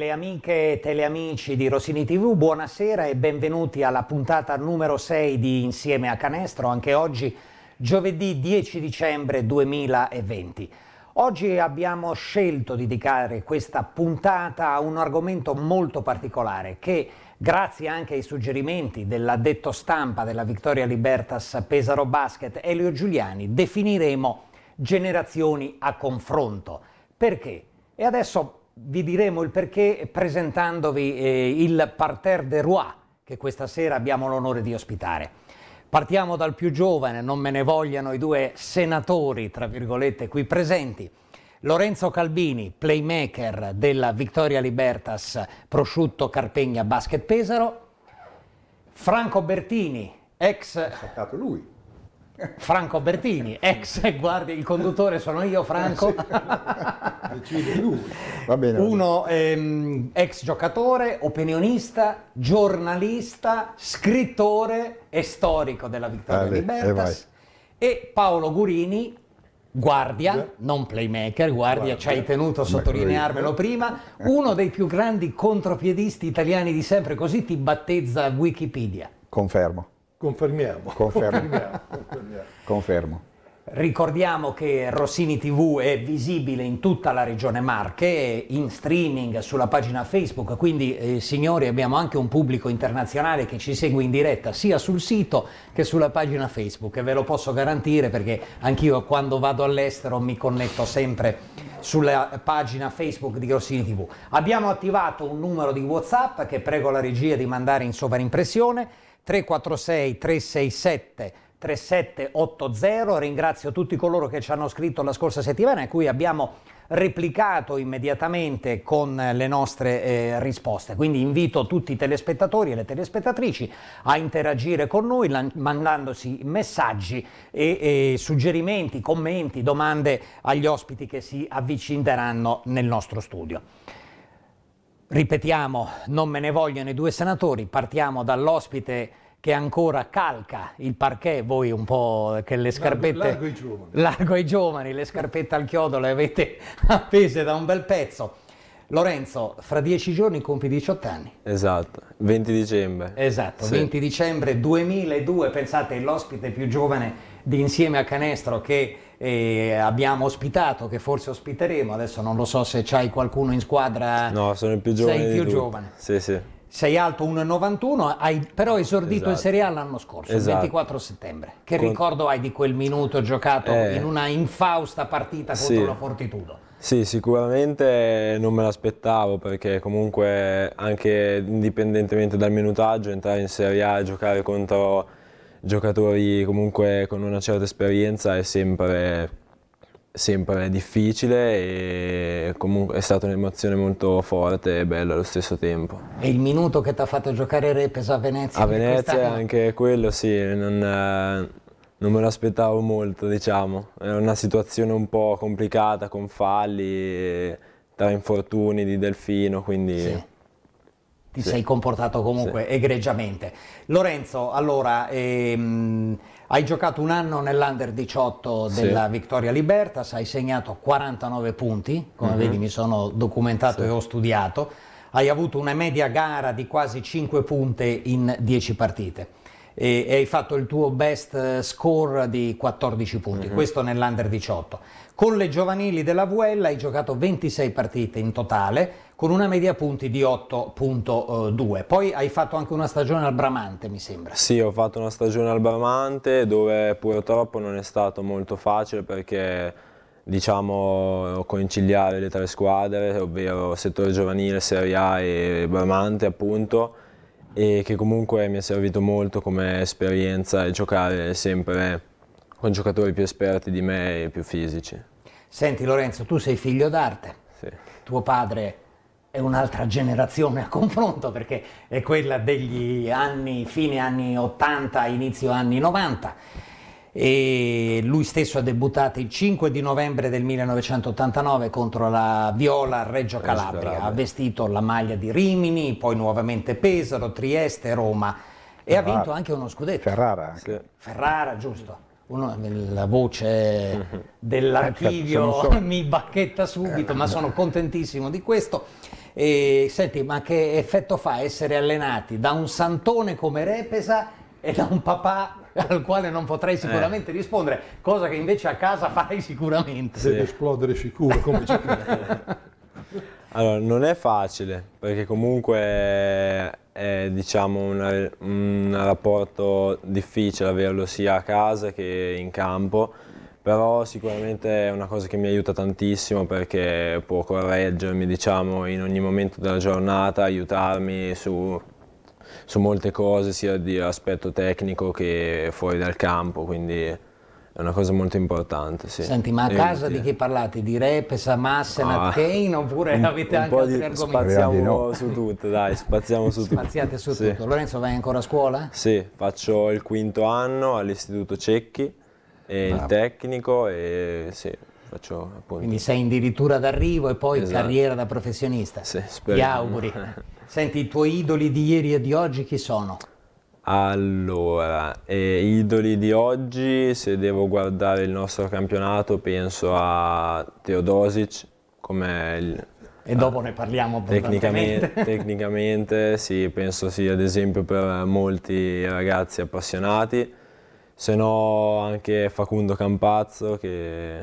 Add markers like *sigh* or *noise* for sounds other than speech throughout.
Teleamiche e teleamici di Rossini TV, buonasera e benvenuti alla puntata numero 6 di Insieme a Canestro, anche oggi giovedì 10 dicembre 2020. Oggi abbiamo scelto di dedicare questa puntata a un argomento molto particolare che, grazie anche ai suggerimenti dell'addetto stampa della Vittoria Libertas Pesaro Basket, Elio Giuliani, definiremo generazioni a confronto. Perché? E adesso vi diremo il perché presentandovi eh, il parterre de Roy che questa sera abbiamo l'onore di ospitare. Partiamo dal più giovane, non me ne vogliano i due senatori, tra virgolette, qui presenti. Lorenzo Calvini, playmaker della Victoria Libertas Prosciutto Carpegna Basket Pesaro. Franco Bertini, ex... È saltato lui. Franco Bertini, ex guardi, il conduttore sono io, Franco. Eh, Decide lui. Va bene. Uno ehm, ex giocatore, opinionista, giornalista, scrittore e storico della vittoria Vabbè, di Bertas. E, e Paolo Gurini, guardia, non playmaker, guardia, guardia. ci hai tenuto a sottolinearmelo eh. prima, uno dei più grandi contropiedisti italiani di sempre, così ti battezza Wikipedia. Confermo. Confermiamo. Confermo. Confermiamo. Confermo. Ricordiamo che Rossini TV è visibile in tutta la regione Marche, in streaming sulla pagina Facebook, quindi eh, signori abbiamo anche un pubblico internazionale che ci segue in diretta sia sul sito che sulla pagina Facebook e ve lo posso garantire perché anch'io quando vado all'estero mi connetto sempre sulla pagina Facebook di Rossini TV. Abbiamo attivato un numero di Whatsapp che prego la regia di mandare in sovraimpressione 346 367 3780. Ringrazio tutti coloro che ci hanno scritto la scorsa settimana e cui abbiamo replicato immediatamente con le nostre eh, risposte. Quindi invito tutti i telespettatori e le telespettatrici a interagire con noi mandandosi messaggi e, e suggerimenti, commenti, domande agli ospiti che si avvicineranno nel nostro studio. Ripetiamo, non me ne vogliono i due senatori, partiamo dall'ospite che ancora calca il parquet, voi un po' che le scarpette... Largo, largo, ai, giovani. largo ai giovani. le scarpette al chiodo le avete *laughs* appese da un bel pezzo. Lorenzo, fra dieci giorni compi 18 anni. Esatto, 20 dicembre. Esatto, sì. 20 dicembre 2002, pensate, l'ospite più giovane di Insieme a Canestro che eh, abbiamo ospitato, che forse ospiteremo, adesso non lo so se c'hai qualcuno in squadra. No, sono il più giovane. Sei il più giovane. Sì, sì. Sei alto 1,91, hai però esordito esatto. in Serie A l'anno scorso, esatto. il 24 settembre. Che Con... ricordo hai di quel minuto giocato eh... in una infausta partita contro la Fortitudo? Sì, sicuramente non me l'aspettavo perché comunque anche indipendentemente dal minutaggio entrare in Serie A e giocare contro giocatori comunque con una certa esperienza è sempre, sempre difficile e comunque è stata un'emozione molto forte e bella allo stesso tempo. E il minuto che ti ha fatto giocare Repes a Venezia? A Venezia anche quello sì, non, non me lo aspettavo molto, diciamo. Era una situazione un po' complicata con falli, tra infortuni di Delfino, quindi... Sì ti sì. sei comportato comunque sì. egregiamente. Lorenzo, allora, ehm, hai giocato un anno nell'Under 18 della sì. Vittoria Libertas, hai segnato 49 punti, come mm -hmm. vedi mi sono documentato e ho studiato, hai avuto una media gara di quasi 5 punte in 10 partite e, e hai fatto il tuo best score di 14 punti, mm -hmm. questo nell'Under 18. Con le giovanili della VL hai giocato 26 partite in totale, con una media punti di 8.2. Eh, Poi hai fatto anche una stagione al Bramante, mi sembra. Sì, ho fatto una stagione al Bramante dove purtroppo non è stato molto facile perché diciamo conciliare le tre squadre, ovvero settore giovanile, Serie A e Bramante appunto e che comunque mi è servito molto come esperienza e giocare sempre con giocatori più esperti di me e più fisici. Senti Lorenzo, tu sei figlio d'arte, sì. tuo padre è un'altra generazione a confronto perché è quella degli anni, fine anni 80, inizio anni 90 e lui stesso ha debuttato il 5 di novembre del 1989 contro la Viola Reggio Calabria, ha vestito la maglia di Rimini, poi nuovamente Pesaro, Trieste, Roma e ha vinto anche uno scudetto. Ferrara, anche. Ferrara giusto. Uno, la voce *laughs* dell'archivio cioè, *laughs* mi bacchetta subito, ma sono contentissimo di questo. E, senti, ma che effetto fa essere allenati da un santone come Repesa e da un papà al quale non potrei eh. sicuramente eh. rispondere, cosa che invece a casa fai sicuramente. Sì. esplodere sicuro come giocatore. *laughs* allora, non è facile, perché comunque è diciamo, una, un rapporto difficile averlo sia a casa che in campo però sicuramente è una cosa che mi aiuta tantissimo perché può correggermi diciamo, in ogni momento della giornata, aiutarmi su, su, molte cose sia di aspetto tecnico che fuori dal campo, quindi è una cosa molto importante. Sì. Senti, ma a casa di chi parlate? Di Repes, Hamas, ah, Kane oppure un, avete un anche altri argomenti? Spaziamo no. su tutto, dai, spaziamo su tutto. Spaziate su sì. tutto. Lorenzo vai ancora a scuola? Sì, faccio il quinto anno all'Istituto Cecchi e Bravo. il tecnico e sì, faccio appunto. Quindi sei addirittura d'arrivo e poi esatto. carriera da professionista. Sì, spero. Ti auguri. *laughs* Senti, i tuoi idoli di ieri e di oggi chi sono? Allora, eh, idoli di oggi, se devo guardare il nostro campionato, penso a Teodosic come il, e dopo ne parliamo eh, tecnicamente, *laughs* tecnicamente sì, penso sia sì, ad esempio per molti ragazzi appassionati se no anche Facundo Campazzo che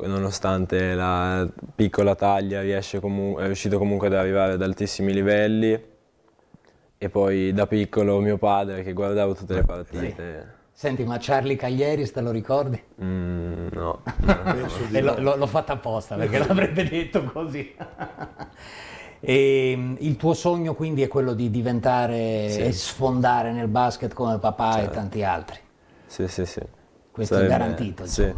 nonostante la piccola taglia è riuscito comunque ad arrivare ad altissimi livelli e poi da piccolo mio padre che guardavo tutte le partite. Senti, ma Charlie Caglieris te lo ricordi? Mm, no. *laughs* no. l'ho fatta apposta perché l'avrebbe detto così. E ehm, il tuo sogno quindi è quello di diventare sì. e sfondare nel basket come papà certo. e tanti altri. Sì, sì, sì. Questo Sarebbe... è garantito. Sì.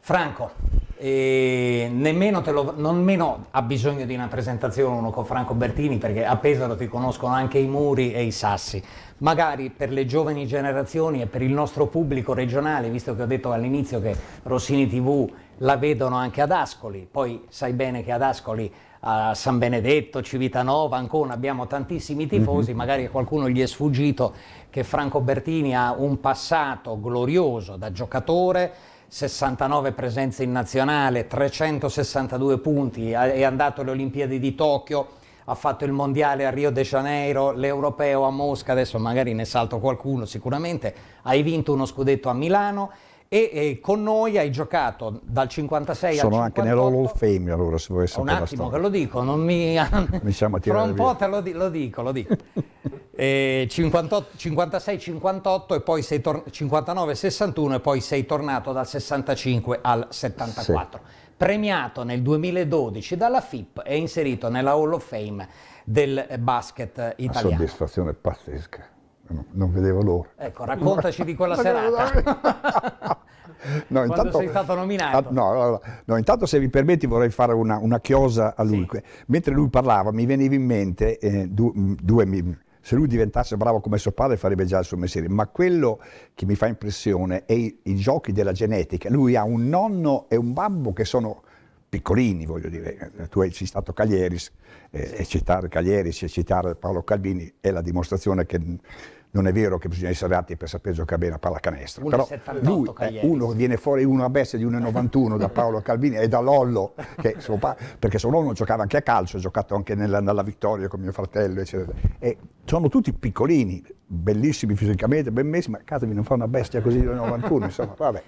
Franco, eh, nemmeno, lo, nemmeno, ha bisogno di una presentazione uno con Franco Bertini perché a Pesaro ti conoscono anche i muri e i sassi. Magari per le giovani generazioni e per il nostro pubblico regionale, visto che ho detto all'inizio che Rossini TV la vedono anche ad Ascoli, poi sai bene che ad Ascoli a San Benedetto, Civitanova, Ancona, abbiamo tantissimi mhm. tifosi, mm-hmm. magari a qualcuno gli è sfuggito che Franco Bertini ha un passato glorioso da giocatore, 69 presenze in nazionale, 362 punti, è andato alle Olimpiadi di Tokyo, ha fatto il mondiale a Rio de Janeiro, l'europeo a Mosca, adesso magari ne salto qualcuno sicuramente, hai vinto uno scudetto a Milano e, e, con noi hai giocato dal 56 Sono al 58. Sono anche nell'Hall of Fame allora se vuoi sapere Un attimo che lo dico, non mi... diciamo *laughs* Tra un via. po' te lo, lo, dico, lo dico. 56-58 *laughs* eh, e poi 59-61 e poi sei tornato dal 65 al 74. Sì. Premiato nel 2012 dalla FIP e inserito nella Hall of Fame del basket italiano. Una soddisfazione pazzesca non, vedevo l'ora. Ecco, raccontaci di quella *laughs* serata. *laughs* no, intanto, sei stato nominato. Ah, no, no, no, intanto se mi permetti vorrei fare una, una chiosa a lui. Sì. Mentre lui parlava mi veniva in mente eh, due, mi, se lui diventasse bravo come suo padre farebbe già il suo mestiere, ma quello che mi fa impressione è i, i, giochi della genetica. Lui ha un nonno e un babbo che sono piccolini, voglio dire, eh, tu hai citato Caglieris, eh, sì. citare Caglieris citare Paolo Calvini è la dimostrazione che non è vero che bisogna essere atti per sapere giocare bene a pallacanestro, però lui eh, uno, viene fuori uno a bestia di 1,91 da Paolo Calvini e da Lollo, che, pa- perché suo nonno giocava anche a calcio, ha giocato anche nella, nella, Vittoria con mio fratello, eccetera. E sono tutti piccolini, bellissimi fisicamente, ben messi, ma cazzo mi non fa una bestia così di 1,91, insomma, vabbè.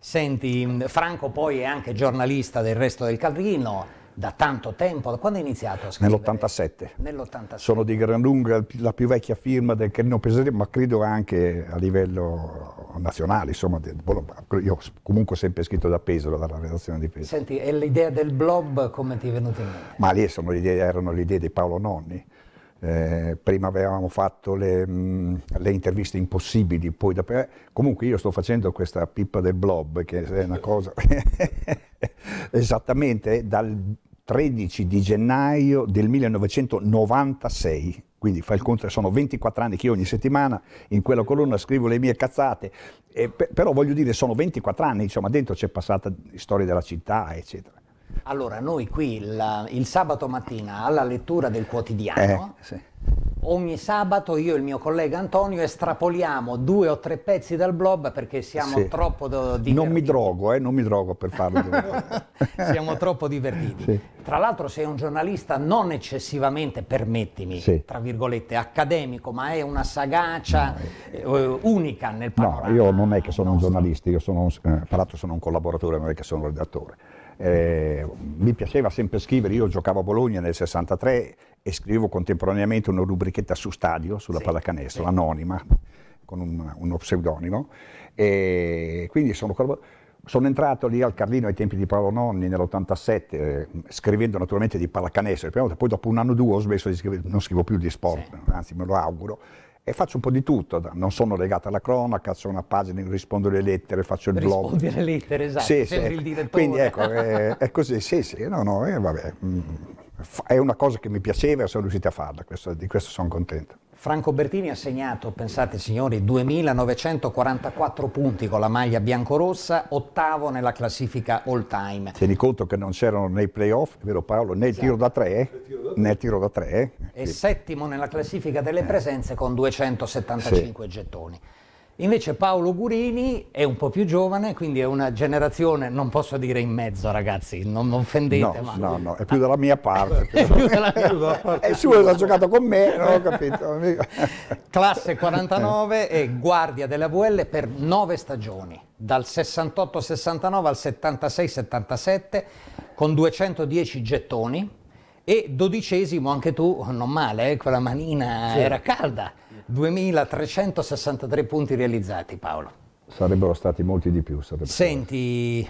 Senti, Franco poi è anche giornalista del resto del Calvino, da tanto tempo, da quando è iniziato a scrivere? Nell'87. Nell'87. Sono di gran lunga la più vecchia firma del Carino Pesarino, ma credo anche a livello nazionale, insomma, io comunque sempre scritto da Pesaro, dalla redazione di Pesaro. Senti, e l'idea del blob come ti è venuta in mente? Ma lì sono idee, erano le idee di Paolo Nonni. Eh, prima avevamo fatto le, mh, le interviste impossibili, poi da, eh, comunque io sto facendo questa pippa del blob, che è una cosa *laughs* esattamente dal, 13 di gennaio del 1996, quindi fa il conto, sono 24 anni che io ogni settimana in quella colonna scrivo le mie cazzate, eh, per, però voglio dire sono 24 anni, insomma dentro c'è passata storia della città, eccetera. Allora, noi qui la, il sabato mattina alla lettura del quotidiano eh, sì ogni sabato io e il mio collega Antonio estrapoliamo due o tre pezzi dal blob perché siamo sì. troppo divertiti. Non mi drogo, eh, non mi drogo per farlo. *laughs* siamo troppo divertiti. Sì. Tra l'altro sei un giornalista non eccessivamente, permettimi, sì. tra virgolette, accademico, ma è una sagacia no, eh, eh unica nel panorama. No, io non è che sono nostro. un giornalista, io sono, eh, parato sono un collaboratore, non è che sono un redattore. Eh, mi piaceva sempre scrivere, io giocavo a Bologna nel 63 e scrivevo contemporaneamente una rubrichetta su stadio, sulla sì, pallacanestro, sì. anonima, con un, uno pseudonimo. E quindi sono, sono, entrato lì al Carlino ai tempi di Paolo Nonni nell'87, eh, scrivendo naturalmente di pallacanestro, volta, poi dopo un anno o due ho smesso di scrivere, non scrivo più di sport, sì. anzi me lo auguro, e faccio un po' di tutto, non sono legato alla cronaca, c'è una pagina, rispondo alle lettere, faccio il Rispondi blog. Rispondi alle lettere, esatto, sì, sì. il direttore. Quindi ecco, è, eh, è così, sì, sì, no, no, eh, vabbè. Mm è una cosa che mi piaceva e sono riuscito a farla, questo, di questo sono contento. Franco Bertini ha segnato, pensate signori, 2944 punti con la maglia biancorossa, ottavo nella classifica all time. Tieni conto che non c'erano nei playoff, vero Paolo, né esatto. il tiro da tre, né il tiro da tre. Eh? E sì. settimo nella classifica delle eh. presenze con 275 sì. gettoni. Invece Paolo Gurini è un po' più giovane, quindi è una generazione, non posso dire in mezzo ragazzi, non, non offendete. No, ma... no, no, è più della mia parte. *laughs* è più della mia *laughs* parte. E su l'ha giocato con me, non ho capito. *laughs* Classe 49 eh. e guardia della VL per nove stagioni, dal 68-69 al 76-77, con 210 gettoni e dodicesimo anche tu, non male, eh, quella manina sì. era calda. 2363 punti realizzati, Paolo. Sarebbero stati molti di più. Senti,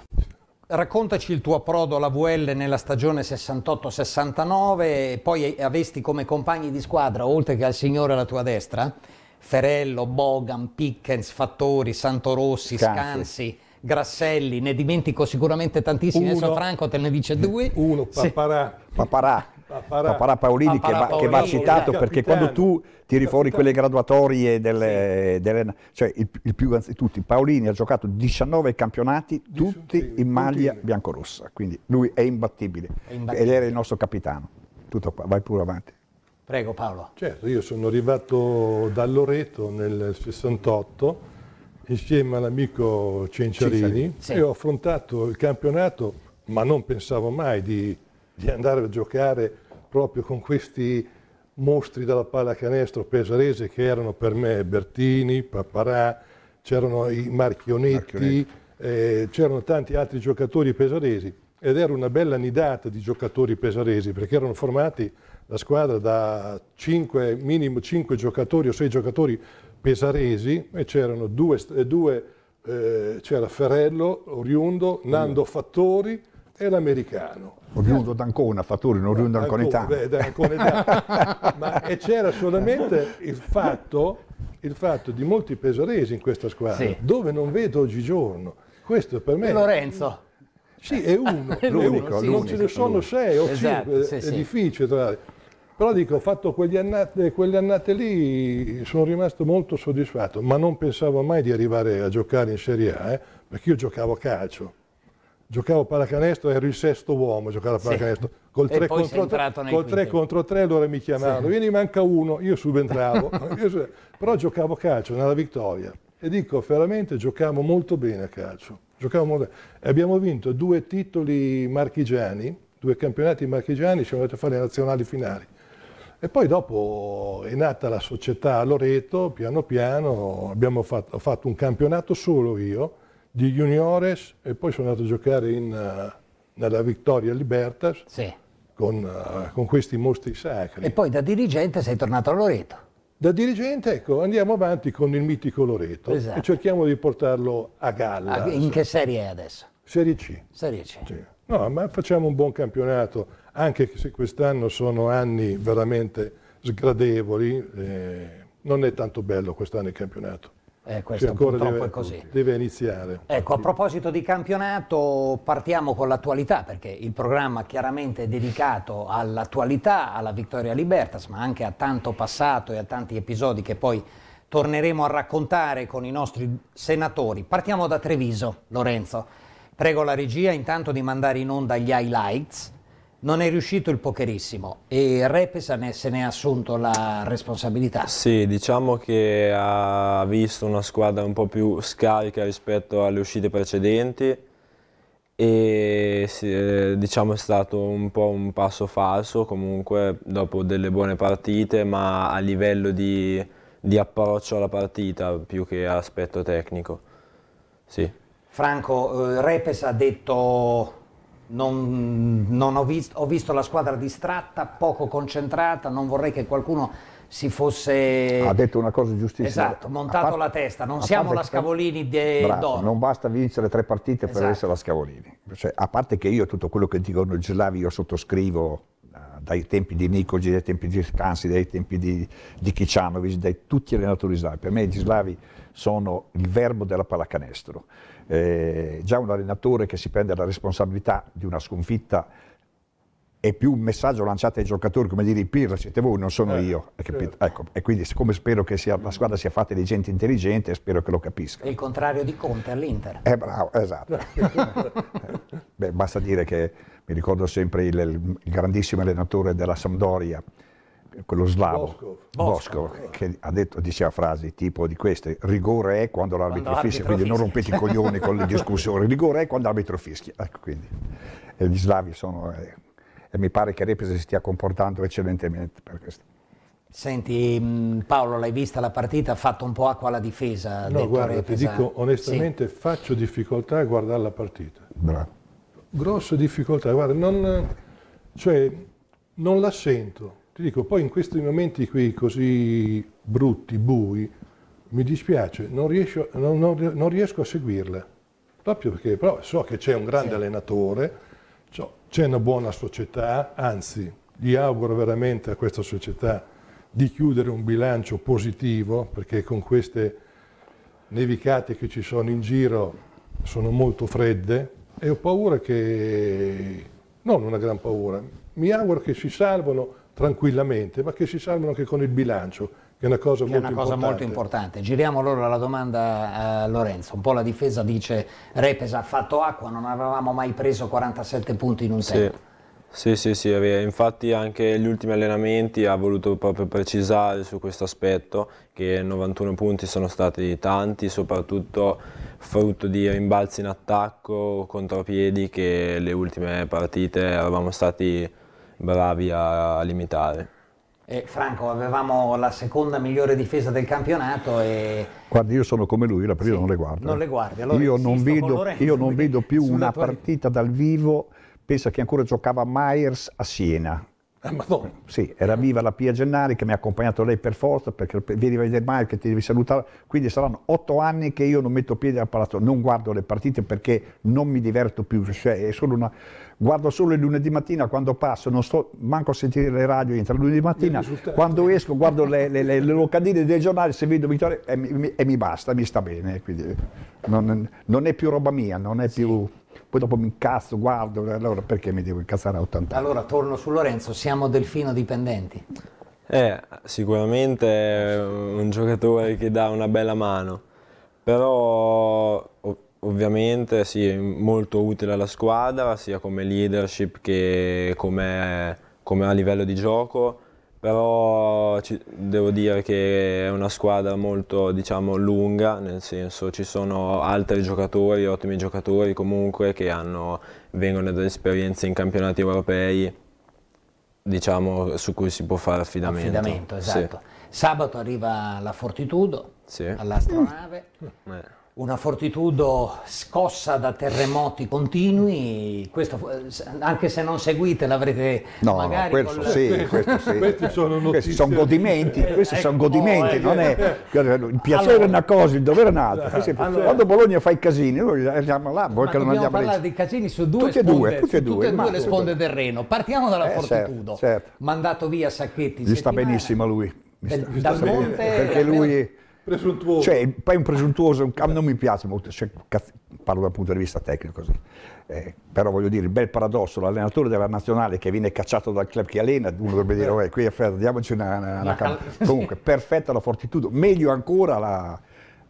raccontaci il tuo approdo alla VL nella stagione 68-69, e poi avesti come compagni di squadra, oltre che al signore alla tua destra, Ferello, Bogan, Pickens, Fattori, Santorossi, Scanzi. Scanzi Grasselli, ne dimentico sicuramente tantissimi, uno, adesso Franco te ne dice due. Uno, Paparà. Sì. Paparà. Papara, Paparà Paolini, Paparà che, va, Paolini, che, va, citato Paolini, perché quando tu tiri capitano. fuori quelle graduatorie delle, sì. delle cioè il, il, più anzitutto Paolini ha giocato 19 campionati, tutti in maglia biancorossa, quindi lui è imbattibile. è imbattibile ed era il nostro capitano. Tutto qua, vai pure avanti. Prego Paolo. Certo, io sono arrivato da Loreto nel 68 insieme all'amico Cenciarini, Cenciarini. Sì. e ho affrontato il campionato, ma non pensavo mai di di andare a giocare proprio con questi mostri della pallacanestro pesarese che erano per me Bertini, Paparà, c'erano i Marchionetti, eh, c'erano tanti altri giocatori pesaresi ed era una bella nidata di giocatori pesaresi perché erano formati la squadra da 5, minimo 5 giocatori o 6 giocatori pesaresi e c'erano due, due eh, c'era Ferrello, Oriundo, Nando Fattori, è l'americano. Oriundo d'Ancona, Fattori, non oriundo d'Anconetano. *laughs* Ma c'era solamente il fatto, il fatto, di molti pesaresi in questa squadra, sì. dove non vedo oggigiorno. Questo per me... E Lorenzo. Sì, è uno, *laughs* l'unico, sì, non ce ne sono sei o esatto, cinque, sì, è sì. difficile trovare. Però dico, ho fatto quelle annate, quelle annate lì, sono rimasto molto soddisfatto, ma non pensavo mai di arrivare a giocare in Serie A, eh, perché io giocavo a calcio giocavo a pallacanestro, ero il sesto uomo a giocare a pallacanestro. Sì. Col 3 contro 3, col 3 contro 3 allora mi chiamavano, sì. vieni manca uno, io subentravo, *laughs* però giocavo calcio nella vittoria e dico veramente giocavo molto bene a calcio. Molto bene. Abbiamo vinto due titoli marchigiani, due campionati marchigiani, siamo andati a fare le nazionali finali. E poi dopo è nata la società a Loreto, piano piano, fatto, ho fatto un campionato solo io, di juniores e poi sono andato a giocare in, eh, nella Victoria Libertas sì. con, eh, con, questi mostri sacri. E poi da dirigente sei tornato a Loreto. Da dirigente, ecco, andiamo avanti con il mitico Loreto esatto. e cerchiamo di portarlo a galla. Ah, in che serie è adesso? Serie C. Serie C. Sì. No, ma facciamo un buon campionato, anche se quest'anno sono anni veramente sgradevoli, eh, non è tanto bello quest'anno il campionato. Eh, questo purtroppo deve, è così. Deve iniziare. Ecco, a proposito di campionato, partiamo con l'attualità, perché il programma chiaramente è dedicato all'attualità, alla vittoria Libertas, ma anche a tanto passato e a tanti episodi che poi torneremo a raccontare con i nostri senatori. Partiamo da Treviso, Lorenzo. Prego la regia intanto di mandare in onda gli highlights non è riuscito il pokerissimo e Repe se ne è assunto la responsabilità. Sì, diciamo che ha visto una squadra un po' più scarica rispetto alle uscite precedenti e eh, diciamo è stato un po' un passo falso comunque dopo delle buone partite ma a livello di, di approccio alla partita più che aspetto tecnico. Sì. Franco, eh, Repes ha detto non, non ho, vist ho visto la squadra distratta, poco concentrata, non vorrei che qualcuno si fosse... Ha detto una cosa giustissima. Esatto, montato parte, la testa, non siamo la Scavolini de... d'oro. Non basta vincere tre partite esatto. per essere la Scavolini. Cioè, a parte che io tutto quello che dicono i Gislavi io sottoscrivo eh, dai tempi di Nicogi, dai tempi di Scansi, dai tempi di, di Kicianovic, dai tutti gli allenatori slavi. Per me gli slavi sono il verbo della pallacanestro eh, già un allenatore che si prende la responsabilità di una sconfitta è più un messaggio lanciato ai giocatori come dire Pirlo siete voi non sono eh, io certo. ecco, e quindi siccome spero che sia, la squadra sia fatta di gente intelligente spero che lo capisca il contrario di Conte all'Inter eh bravo esatto *laughs* Beh, basta dire che mi ricordo sempre il, il grandissimo allenatore della Sampdoria quello slavo, Bosco, che ha detto, diceva frasi tipo di queste, rigore è quando l'arbitro fischia, quindi fischia. non rompete i coglioni con le *laughs* discussioni, rigore è quando l'arbitro fischia. Ecco, quindi, e gli slavi sono, eh, e mi pare che Repese si stia comportando eccellentemente per questo. Senti mm, Paolo, l'hai vista la partita, ha fatto un po' acqua alla difesa. No, guarda, Repesa. ti dico onestamente, sì. faccio difficoltà a guardare la partita. Bravo. Grosse difficoltà, guarda, non, cioè, non la sento. Ti dico, poi in questi momenti qui così brutti, bui, mi dispiace, non riesco, non, non, non riesco a seguirla. proprio perché però so che c'è un grande sì. allenatore, c'è una buona società, anzi gli auguro veramente a questa società di chiudere un bilancio positivo, perché con queste nevicate che ci sono in giro sono molto fredde e ho paura che, non una gran paura, mi auguro che si salvano tranquillamente, ma che si salvano anche con il bilancio, che è una cosa, molto, è una cosa importante. molto importante. Giriamo allora la domanda a Lorenzo, un po' la difesa dice Repes ha fatto acqua, non avevamo mai preso 47 punti in un sì. tempo. Sì, sì, sì, infatti anche gli ultimi allenamenti ha voluto proprio precisare su questo aspetto che 91 punti sono stati tanti, soprattutto frutto di rimbalzi in attacco, contropiedi che le ultime partite eravamo stati bravi a limitare. E Franco, avevamo la seconda migliore difesa del campionato e... Guardi, io sono come lui, la prima sì, non le guardo. Non eh. le guardi, allora io, non vedo, io non vedo, più una partita dal vivo, pensa che ancora giocava Myers a Siena, eh, Sì, era viva la Pia Gennari che mi ha accompagnato lei per forza perché vieni a vedere mai che ti devi salutare. Quindi saranno otto anni che io non metto piede al palazzo, non guardo le partite perché non mi diverto più. Cioè, solo una... Guardo solo il lunedì mattina quando passo, non sto manco a sentire le radio entra lunedì mattina. Eh, quando esco guardo le, le, le, le, locandine dei giornali, se vedo vittoria e mi, mi, e mi basta, mi sta bene. Quindi non, non, è più roba mia, non è sì. più poi dopo mi incasso, guardo, allora perché mi devo incassare a 80 anni? Allora torno su Lorenzo, siamo Delfino dipendenti. Eh, sicuramente è un giocatore che dà una bella mano, però ovviamente sì, è molto utile alla squadra, sia come leadership che come, come a livello di gioco però ci, devo dire che è una squadra molto diciamo, lunga, nel senso ci sono altri giocatori, ottimi giocatori comunque che hanno, vengono da esperienze in campionati europei diciamo, su cui si può fare affidamento. Affidamento, esatto. Sì. Sabato arriva la Fortitudo sì. all'astronave. Mm. Eh una Fortitudo scossa da terremoti continui, questo, anche se non seguite l'avrete no, magari... No, questo, con... sì, *laughs* questo sì, questi sono notizie. Questi sono godimenti, questi ecco, sono godimenti, eh, non è... Il piacere allora, è una cosa, il dovere è un'altra. Esatto. Allora, quando Bologna fa i casini, noi andiamo là, vuoi che non andiamo là. parlare dei casini su due tutte sponde, due, tutte e due, le sponde del Reno. Partiamo dalla eh, certo, Fortitudo, certo, certo. mandato via Sacchetti. Gli sta benissimo lui. Del, dal monte perché lui Presuntuoso. Cioè, poi un presuntuoso non mi piace molto, cioè, parlo dal punto di vista tecnico così. Eh, però voglio dire, il bel paradosso, l'allenatore della nazionale che viene cacciato dal club che allena, uno dovrebbe dire, vabbè, eh. oh, qui è fermo, diamoci una, una, una Comunque, perfetta la fortitudo, meglio ancora la,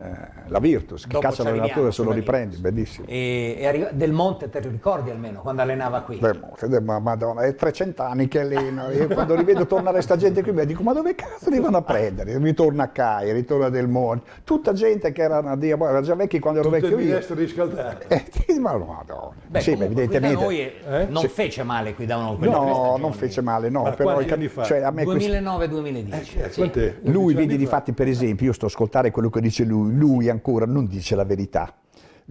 eh, la Virtus, che Dopo caccia l'allenatore se lo riprendi, bellissimo. E, e arriva, Del Monte te lo ricordi almeno, quando allenava qui? Del Monte, del, madonna, è 300 anni che alleno, io quando rivedo tornare sta gente qui, mi dico ma dove cazzo li vanno a prendere? Ritorna a Cai, ritorna Del Monte, tutta gente che era, una, era già vecchi quando ero Tutte vecchio io. Tutti riscaldati. Eh, ma madonna, no. Beh, sì, comunque, evidentemente. Qui eh? non sì. fece male qui da uno No, non fece male, no. Ma però, cioè, 2009-2010. Eh, sì. Lui vedi di fatti per esempio, io sto ascoltare quello che dice lui, cui lui ancora non dice la verità.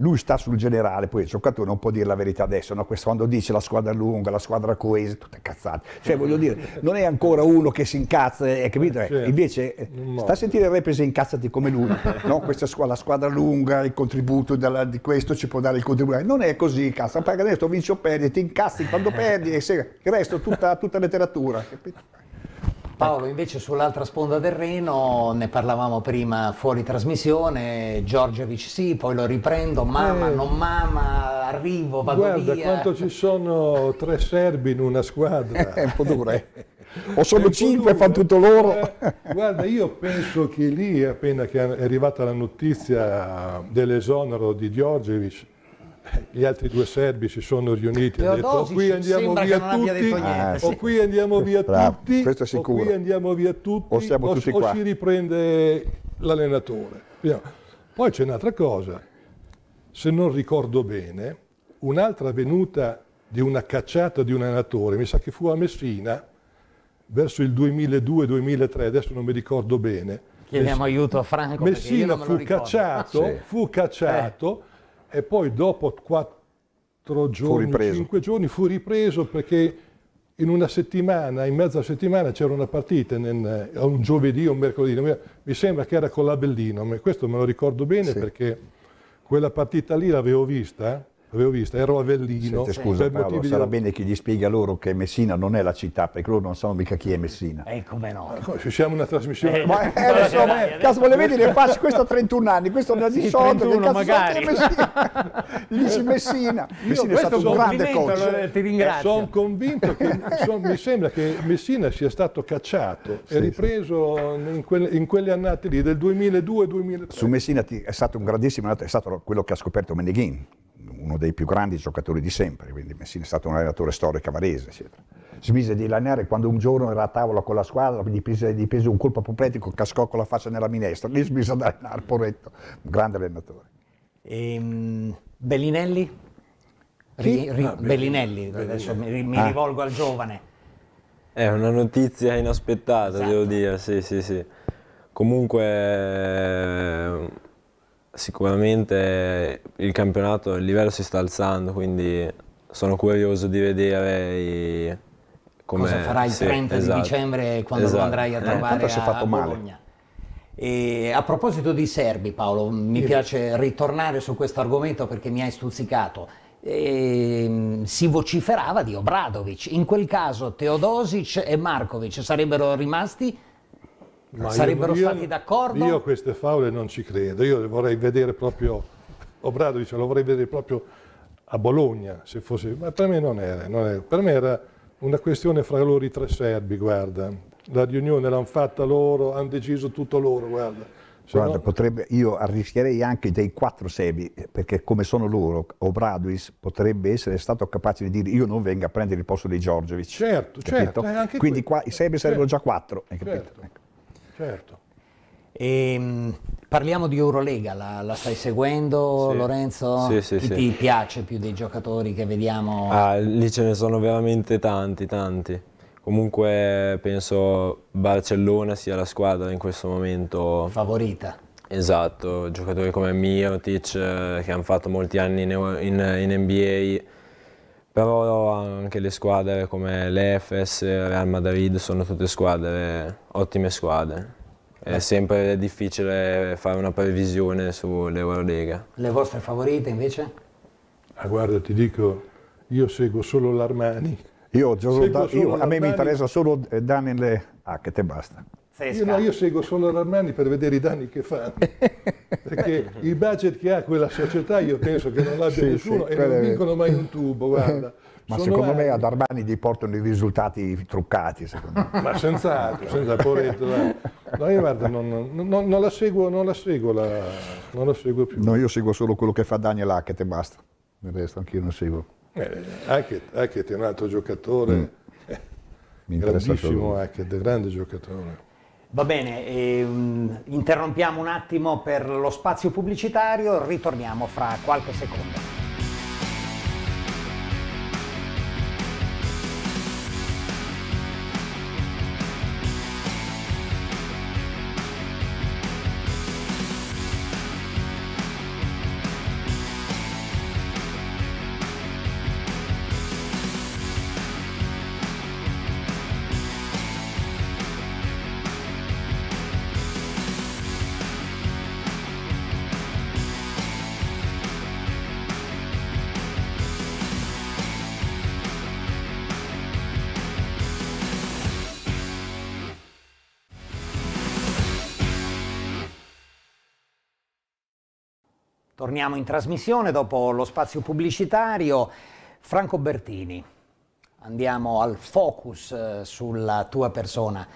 Lui sta sul generale, poi il giocatore non può dire la verità adesso, no? quando dice la squadra lunga, la squadra coesa, tutte cazzate. Cioè voglio dire, non è ancora uno che si incazza, eh, hai capito? Cioè, Invece eh, no. sta a sentire il repre se incazzati come lui, no? Questa squadra, la squadra lunga, il contributo della, di questo ci può dare il contributo. Non è così, cazzo, paga adesso, vinci o perdi, ti incazzi quando perdi e se, il resto tutta, tutta letteratura, capito? Paolo, invece sull'altra sponda del Reno, ne parlavamo prima fuori trasmissione, Giorgevic sì, poi lo riprendo, mamma, eh, non mamma, arrivo, vado guarda, via. quanto ci sono tre serbi in una squadra. È *laughs* eh, un po' dura, O sono cinque e fanno tutto loro. Eh, guarda, io penso che lì, appena che è arrivata la notizia dell'esonero di Giorgevic, gli altri due serbi si sono riuniti e hanno detto o qui andiamo via tutti, niente, sì. o qui andiamo via Bravo, tutti, o qui andiamo via tutti, o, siamo o, tutti o ci riprende l'allenatore. Poi c'è un'altra cosa, se non ricordo bene, un'altra venuta di una cacciata di un allenatore, mi sa che fu a Messina, verso il 2002-2003, adesso non mi ricordo bene. Chiediamo Messina, aiuto a Franco. Messina fu cacciato, sì. fu cacciato, fu eh. cacciato e poi dopo 4 giorni, 5 giorni fu ripreso perché in una settimana, in mezza settimana c'era una partita, nel, eh, un giovedì o un mercoledì, mi sembra che era con l'Abellino, questo me lo ricordo bene sì. perché quella partita lì l'avevo vista avevo visto, ero a Vellino. Senti, scusa Paolo, sarà di... bene che gli spiega loro che Messina non è la città, perché loro non sanno mica chi è Messina. E eh, come no? Se ah, siamo una trasmissione... Eh, ma eh, adesso, ma, eh, cazzo, volevi dire, *laughs* faccio questo a 31 anni, questo ne ha 18, che cazzo magari. Messina? Gli dici Messina. Io è stato un grande coach. ti ringrazio. Eh, sono convinto che, son, mi sembra che Messina sia stato cacciato sì, e ripreso sì. in, quelle, in, quelle annate lì, del 2002-2003. Su Messina ti, è stato un grandissimo, è stato quello che ha scoperto Meneghin uno dei più grandi giocatori di sempre, quindi Messina è stato un allenatore storico Varese, eccetera. Smise di lanare quando un giorno era a tavola con la squadra, gli prese, gli prese un colpo apopletico, cascò con la faccia nella minestra, lì smise ad allenare, poretto, un grande allenatore. Ehm, Bellinelli? Ri, ri, ah, Bellinelli, adesso mi, mi ah. rivolgo al giovane. È una notizia inaspettata, esatto. devo dire, sì, sì, sì. Comunque... Eh, sicuramente il campionato, il livello si sta alzando, quindi sono curioso di vedere i, come... Cosa farai il sì, 30 esatto. di dicembre quando esatto. lo andrai a eh, trovare eh, a, fatto a Bologna. E a proposito di serbi Paolo, mi sì. piace ritornare su questo argomento perché mi hai stuzzicato. E, ehm, si vociferava di Obradovic, in quel caso Teodosic e Markovic sarebbero rimasti ma Sarebbero io, stati d'accordo? Io queste favole non ci credo, io le vorrei vedere proprio, Obrado dice, lo vorrei vedere proprio a Bologna, se fosse, ma per me non era, non era. per me era una questione fra loro i tre serbi, guarda, la riunione l'hanno fatta loro, hanno deciso tutto loro, guarda. Guarda, no... potrebbe, io arrischierei anche dei quattro serbi, perché come sono loro, Obradovic potrebbe essere stato capace di dire io non vengo a prendere il posto di Giorgiovic. Certo, capito? certo. Eh, Quindi qua i serbi certo. sarebbero già quattro. Hai capito? Certo. Ecco. Certo. E, ehm, parliamo di Eurolega, la, la stai seguendo sì. Lorenzo? Sì, sì, Chi sì. ti piace più dei giocatori che vediamo? Ah, lì ce ne sono veramente tanti, tanti. Comunque penso Barcellona sia la squadra in questo momento favorita. Esatto, giocatori come Mirotic eh, che hanno fatto molti anni in, in, in NBA però anche le squadre come l'Efes, Real Madrid sono tutte squadre, ottime squadre. È eh. sempre difficile fare una previsione sull'Eurolega. Le vostre favorite invece? Ah, guarda, ti dico, io seguo solo l'Armani. Io, io, a me mi interessa solo eh, Daniel Hackett e ah, basta. Io, no, io, seguo solo Armani per vedere i danni che fanno, *laughs* perché il budget che ha quella società io penso che non l'abbia sì, nessuno sì, e non vincono mai un tubo, guarda. *laughs* Ma Sono secondo anni. me ad Armani gli portano i risultati truccati, secondo me. *laughs* Ma senz'altro, senza Poretto. No, io guarda, non, non, non, non, la seguo, non la seguo, la, non la seguo più. No, io seguo solo quello che fa Daniel Hackett e basta. Il resto anch'io non seguo. Eh, Hackett, Hackett, è un altro giocatore, mm. eh, grandissimo Hackett, grande giocatore. Va bene, ehm, interrompiamo un attimo per lo spazio pubblicitario, ritorniamo fra qualche secondo. Torniamo in trasmissione dopo lo spazio pubblicitario. Franco Bertini, andiamo al focus eh, sulla tua persona.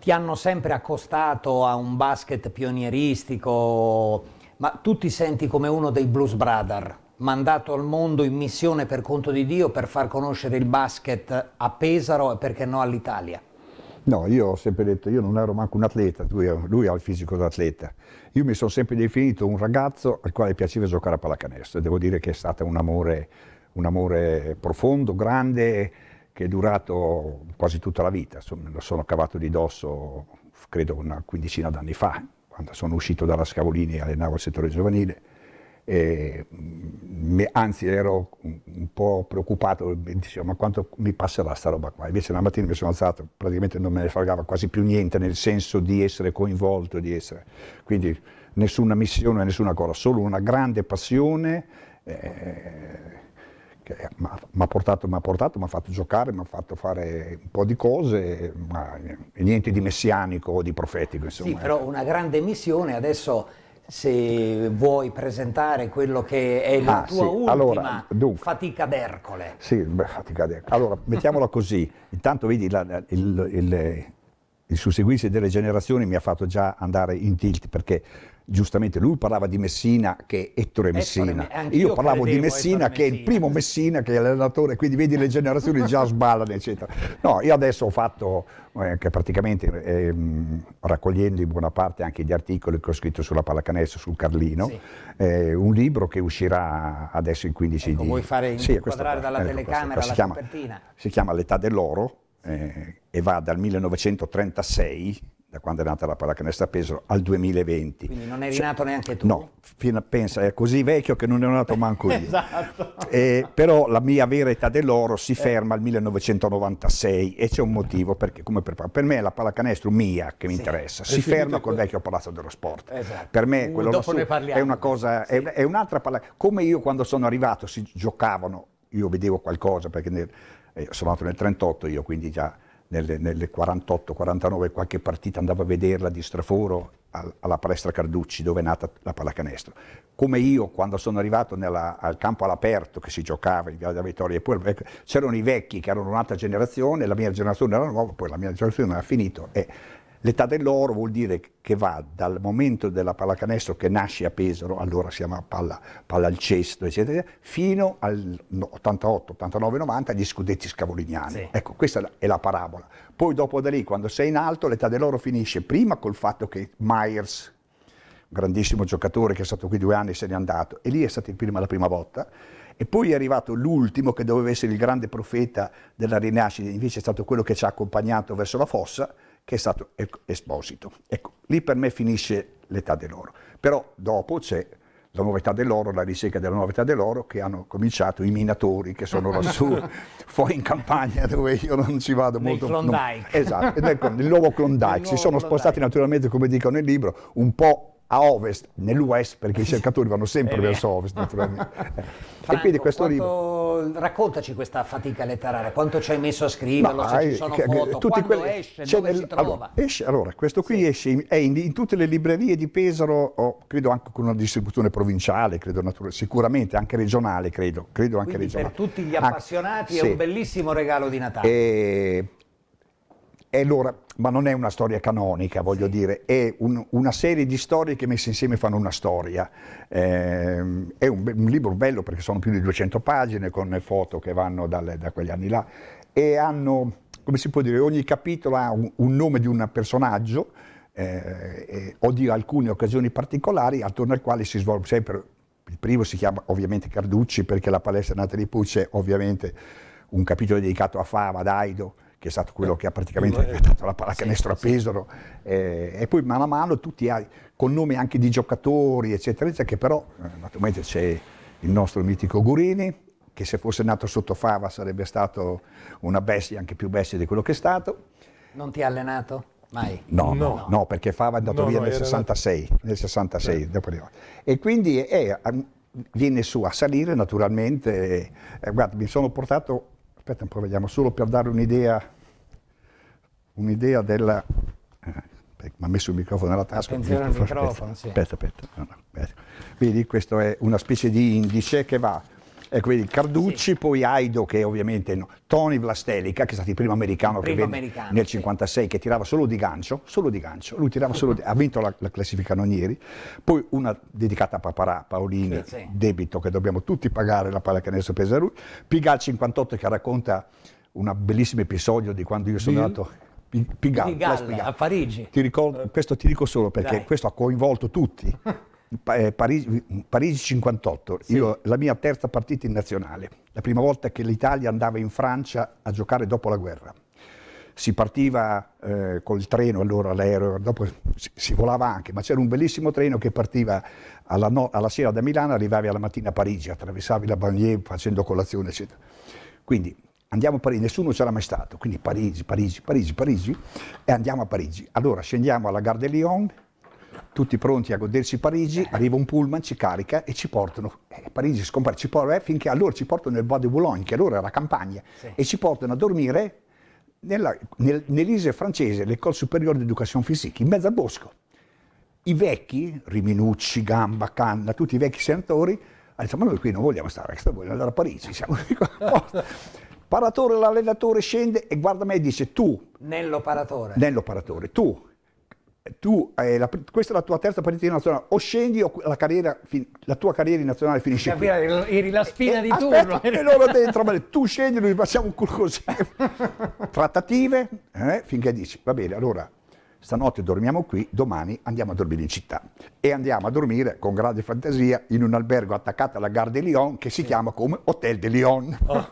Ti hanno sempre accostato a un basket pionieristico, ma tu ti senti come uno dei Blues Brother, mandato al mondo in missione per conto di Dio per far conoscere il basket a Pesaro e perché no all'Italia. No, io ho sempre detto, io non ero manco un atleta, lui, lui ha il fisico da atleta. Io mi sono sempre definito un ragazzo al quale piaceva giocare a pallacanestro. Devo dire che è stato un amore, un amore profondo, grande, che è durato quasi tutta la vita. Me lo sono cavato di dosso, credo, una quindicina d'anni fa, quando sono uscito dalla Scavolini e allenavo il settore giovanile e, mm, anzi ero un po' preoccupato, dicevo ma quanto mi passerà sta roba qua, invece una mattina mi sono alzato, praticamente non me ne fregava quasi più niente nel senso di essere coinvolto, di essere, quindi nessuna missione, nessuna cosa, solo una grande passione eh, che mi ha portato, mi ha portato, mi ha fatto giocare, mi ha fatto fare un po' di cose, ma niente di messianico o di profetico insomma. Sì, però ecco. una grande missione adesso se vuoi presentare quello che è la ah, tua sì. ultima allora, dunque, fatica d'Ercole. Sì, beh, fatica d'Ercole. Allora, mettiamola così. Intanto vedi la, il, il, il susseguirsi delle generazioni mi ha fatto già andare in tilt perché giustamente lui parlava di Messina che è eh, Ettore Messina, Ettore, io parlavo di Messina che è il primo Messina che è l'allenatore, quindi vedi le generazioni già *laughs* sballano eccetera. No, io adesso ho fatto eh, che praticamente eh, raccogliendo in buona parte anche gli articoli che ho scritto sulla pallacanestro, sul Carlino, sì. eh, un libro che uscirà adesso il 15 ecco, di... Vuoi fare in... sì, inquadrare dalla ecco, telecamera questo, la si copertina? si chiama L'età dell'oro eh, e va dal 1936 da quando è nata la pallacanestro a Pesaro al 2020. Quindi non eri cioè, nato neanche tu? No, fino a, pensa, è così vecchio che non ero nato manco io. *laughs* esatto. Eh, però la mia vera età dell'oro si eh. ferma al 1996 e c'è un motivo perché, come per, per me la pallacanestro mia che mi interessa, si ferma col vecchio palazzo dello sport. Esatto. Per me quello Dopo lassù è una cosa, sì. è, è un'altra pallacanestro. Come io quando sono arrivato si giocavano, io vedevo qualcosa perché nel, eh, sono nato nel 38 io, quindi già nelle, nelle 48-49 qualche partita andavo a vederla di straforo alla palestra Carducci dove è nata la pallacanestro. Come io quando sono arrivato nella, al campo all'aperto che si giocava in Viale della Vittoria, poi ecco, c'erano i vecchi che erano un'altra generazione, la mia generazione era nuova, poi la mia generazione era finita e L'età dell'oro vuol dire che va dal momento della pallacanestro che nasce a Pesaro, allora si chiama palla, palla al cesto, eccetera, eccetera fino al 88, 89, 90, agli scudetti scavolignani. Sì. Ecco, questa è la parabola. Poi dopo da lì, quando sei in alto, l'età dell'oro finisce prima col fatto che Myers, grandissimo giocatore che è stato qui due anni se n'è andato, e lì è stata prima, la prima volta, e poi è arrivato l'ultimo che doveva essere il grande profeta della rinascita, invece è stato quello che ci ha accompagnato verso la fossa, che è stato esposito. Ecco, lì per me finisce l'età dell'oro. Però dopo c'è la nuova dell'oro, la ricerca della nuova dell'oro che hanno cominciato i minatori che sono lassù *laughs* fuori in campagna dove io non ci vado nel molto. Klondike. Non, esatto, ecco, *laughs* il nuovo Klondike. Il nuovo si sono Klondike. spostati naturalmente, come dicono nel libro, un po' a ovest, nell'West, perché i cercatori vanno sempre *laughs* verso ovest, naturalmente. *laughs* Franco, e quindi questo quanto... libro... Raccontaci questa fatica letteraria, quanto ci hai messo a scriverlo, no, se ci eh, sono che, foto, tutti quando quelli, esce, dove nel, si trova? Allora, esce, allora questo qui sì. esce è in, in, tutte le librerie di Pesaro, oh, credo anche con una distribuzione provinciale, credo natura, sicuramente anche regionale, credo, credo anche regionale. per tutti gli appassionati anche, è sì. un bellissimo regalo di Natale. E, allora, ma non è una storia canonica, voglio sì. dire, è un, una serie di storie che messe insieme fanno una storia. Eh, è un, un, libro bello perché sono più di 200 pagine con foto che vanno dalle, da quegli anni là e hanno, come si può dire, ogni capitolo ha un, un nome di un personaggio eh, eh, o di alcune occasioni particolari attorno al quale si svolge sempre. Il primo si chiama ovviamente Carducci perché la palestra nata di Pucce ovviamente un capitolo dedicato a Fava, ad Aido, che è stato quello eh, che ha praticamente inventato eh, la pallacanestro sì, a Pesaro, sì. eh, e poi mano a mano tutti ah, con nomi anche di giocatori, eccetera, eccetera, che però eh, naturalmente c'è il nostro mitico Gurini, che se fosse nato sotto Fava sarebbe stato una bestia, anche più bestia di quello che è stato. Non ti ha allenato? Mai? No, no, no, no perché Fava è andato no, via nel 66, nel 66, E quindi eh, viene su a salire naturalmente. Eh, guarda, mi sono portato aspetta un po', vediamo, solo per dare un'idea, un'idea della... Eh, mi ha messo il microfono nella tasca. Attenzione al microfono, aspetta, sì. aspetta, aspetta, no, no, aspetta. Vedi, questo è una specie di indice che va eh, quindi Carducci, sì. poi Aido che ovviamente no, Tony Vlastelica che è stato il primo americano il primo che venne americano, nel 1956 sì. che tirava solo di gancio, solo di gancio, lui tirava solo di, ha vinto la, la classifica cannonieri, poi una dedicata a Paparà, Paolini, sì. debito che dobbiamo tutti pagare la palla che adesso pesa lui, Pigal 58 che racconta un bellissimo episodio di quando io sono Bill. andato Pigal, Pigal, a Parigi. Ti ricordo, questo ti dico solo perché Dai. questo ha coinvolto tutti. *laughs* Eh, Parigi, Parigi 58, sì. io, la mia terza partita in nazionale, la prima volta che l'Italia andava in Francia a giocare dopo la guerra. Si partiva eh, col treno, allora l'aereo, dopo si, si, volava anche, ma c'era un bellissimo treno che partiva alla, no, alla sera da Milano, arrivavi alla mattina a Parigi, attraversavi la banlieue facendo colazione, eccetera. Quindi andiamo a Parigi, nessuno c'era mai stato, quindi Parigi, Parigi, Parigi, Parigi, e andiamo a Parigi. Allora scendiamo alla Gare de Lyon, tutti pronti a goderci Parigi, arriva un pullman, ci carica e ci portano. Eh, Parigi scompare, ci portano, eh, finché allora ci portano nel Bois de Boulogne, che allora era campagna, sì. e ci portano a dormire nella, nel, nell'ISE francese, l'École Supérieure d'Education Physique, in mezzo al bosco. I vecchi, Riminucci, Gamba, Canna, tutti i vecchi senatori, hanno detto ma noi qui non vogliamo stare, vogliamo andare a Parigi, siamo qui *laughs* Paratore, l'allenatore scende e guarda me e dice tu... Nell'operatore. Nell'operatore, tu tu, eh, la, questa è la tua terza partita nazionale, o scendi o la, carriera, la tua carriera in nazionale finisce carriera, cioè, qui. Eri la spina e, eh, di aspetta, turno. E loro dentro, ma tu scendi, noi facciamo un culo così. *laughs* Trattative, eh, finché dici, va bene, allora stanotte dormiamo qui, domani andiamo a dormire in città. E andiamo a dormire con grande fantasia in un albergo attaccato alla Gare de Lyon che si sì. chiama come Hotel de Lyon. Oh.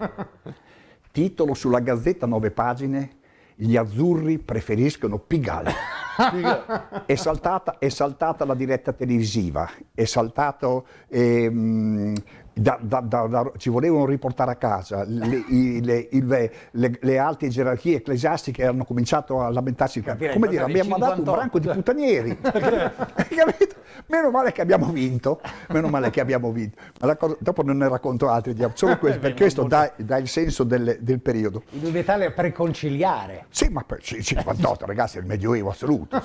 Titolo sulla gazzetta, nove pagine, gli azzurri preferiscono Pigalle. *laughs* è, saltata, è saltata la diretta televisiva, è saltato... Ehm, da, da, da, ci volevano riportare a casa, le, le, le, le, alte gerarchie ecclesiastiche hanno cominciato a lamentarsi, Capirei, come dire, abbiamo mandato un branco di puttanieri, *laughs* *laughs* meno male che abbiamo vinto, meno male che abbiamo vinto, ma cosa, dopo non ne racconto altri, solo *laughs* eh, questo, per questo dà, dà, il senso del, del periodo. Il Medievitale è preconciliare. Sì, ma per, 58 ragazzi è il Medioevo assoluto.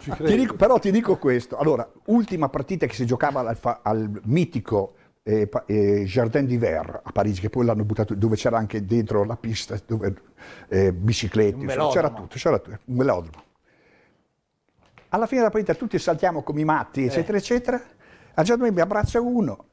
Ti dico, però ti dico questo, allora, ultima partita che si giocava al, al mitico e, e Jardin d'Hiver a Parigi, che poi l'hanno buttato, dove c'era anche dentro la pista, dove, eh, biciclette, c'era tutto, c'era tutto, un melodromo. Alla fine della partita tutti saltiamo come i matti, eccetera, eh. eccetera. A un mi abbraccia uno,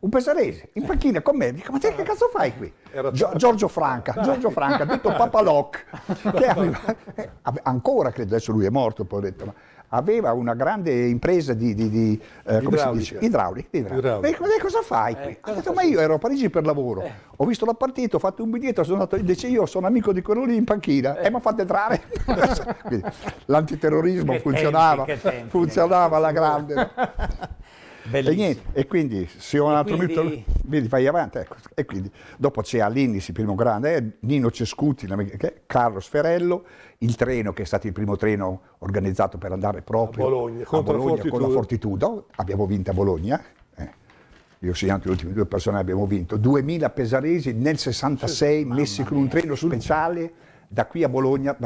un pesarese, in eh. panchina con me, dico, ma te che eh. cazzo fai qui? Gio- Giorgio Franca, eh. Giorgio Franca, detto Papaloc, *laughs* che aveva, eh, ancora credo, adesso lui è morto, poi ho detto, ma aveva una grande impresa di, di, di eh, idraulica. idraulica, idraulica. E cosa fai qui? Eh, cosa detto, ma io ero a Parigi per lavoro, eh. ho visto la partita, ho fatto un biglietto, sono andato, dice io sono amico di quello lì in panchina eh. e mi ha fatto entrare. *laughs* L'antiterrorismo funzionava, tempi, funzionava alla grande. *laughs* Bellissimo. E, niente, e quindi se ho un altro quindi... minuto, vedi, vai avanti. Ecco. E quindi dopo c'è Allinis, il primo grande, eh, Nino Cescuti, Carlo Sferello, il treno che è stato il primo treno organizzato per andare proprio a Bologna, a Bologna la con la Fortitudo. Abbiamo vinto a Bologna. Eh. Io ho segnato le ultime due persone abbiamo vinto. 2000 pesaresi nel 66 messi con un treno speciale da qui a Bologna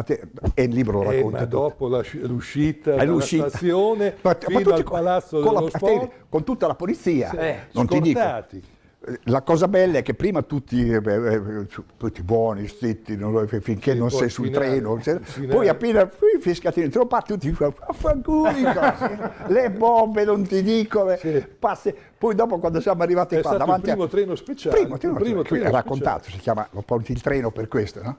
e il libro lo eh, racconta. Eh, dopo la, l'uscita stazione ma, fino ma al Palazzo con, dello con la, Sport. Con tutta la polizia, eh, non scortati. ti dico. Eh, la cosa bella è che prima tutti, eh, eh tutti buoni, zitti, non, finché sì, non sei sul treno, finale. poi appena fiscati dentro, tutti fanno affanguli, *laughs* le bombe non ti dico, sì. passi, poi dopo quando siamo arrivati è qua davanti... Il primo a... treno speciale. Primo, treno, primo treno, treno raccontato, si chiama il treno per questo, no?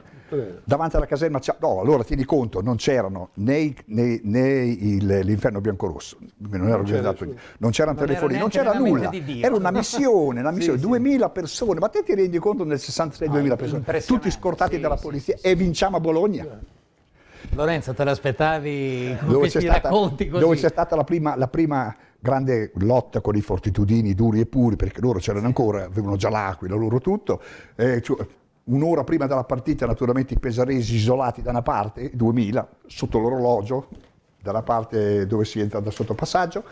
Davanti alla caserma, no, allora tieni conto, non c'erano né, né, né l'inferno biancorosso, non era organizzato, non c'erano telefoni, non c'era nulla, era una missione, una *laughs* missione, sì, 2000 sì. persone, ma te ti rendi conto nel 66 no, 2000 persone, tutti scortati sì, dalla polizia e vinciamo a Bologna. Eh. Lorenzo, te l'aspettavi? Dove c'è stata, dove c'è stata la prima, la prima grande lotta con i fortitudini duri e puri, perché loro c'erano ancora, avevano già l'aquila, loro tutto. Eh, un'ora prima della partita, naturalmente, i pesaresi isolati da una parte, 2000, sotto l'orologio, dalla parte dove si entra da sottopassaggio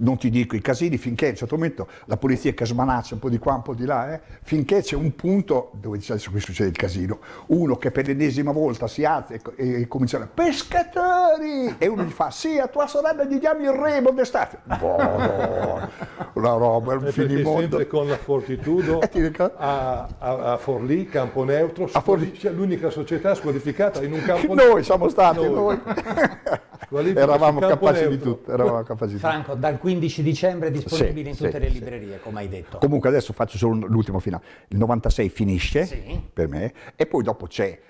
non ti dico i casini, finché a un certo momento la polizia che smanaccia un po' di qua, un po' di là, eh, finché c'è un punto dove dice adesso qui succede il casino, uno che per l'ennesima volta si alza e, e, e comincia a pescatori e uno gli fa sì a tua sorella gli diamo il remo d'estate, Bono, una roba, un eh, finimondo. sempre con la fortitudo *laughs* eh, a, a, a Forlì, campo neutro, l'unica società squalificata in un campo neutro. Noi siamo stati, noi. noi. eravamo capaci neutro. di tutto, eravamo capaci di tutto. Franco, dal 15 15 dicembre è disponibile sì, in tutte sì, le librerie, sì. come hai detto. Comunque adesso faccio solo l'ultimo finale. Il 96 finisce per me e poi dopo c'è